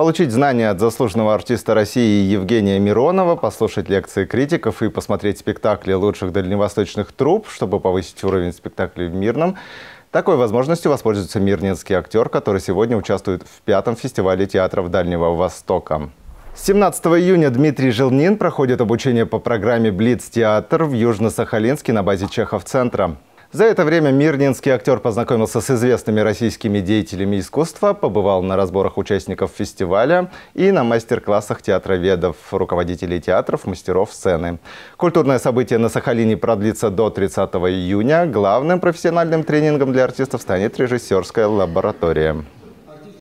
получить знания от заслуженного артиста России Евгения Миронова, послушать лекции критиков и посмотреть спектакли лучших дальневосточных труп, чтобы повысить уровень спектаклей в Мирном. Такой возможностью воспользуется мирненский актер, который сегодня участвует в пятом фестивале театров Дальнего Востока. 17 июня Дмитрий Желнин проходит обучение по программе «Блиц-театр» в Южно-Сахалинске на базе Чехов-центра. За это время мирнинский актер познакомился с известными российскими деятелями искусства, побывал на разборах участников фестиваля и на мастер-классах театроведов, руководителей театров, мастеров сцены. Культурное событие на Сахалине продлится до 30 июня. Главным профессиональным тренингом для артистов станет режиссерская лаборатория.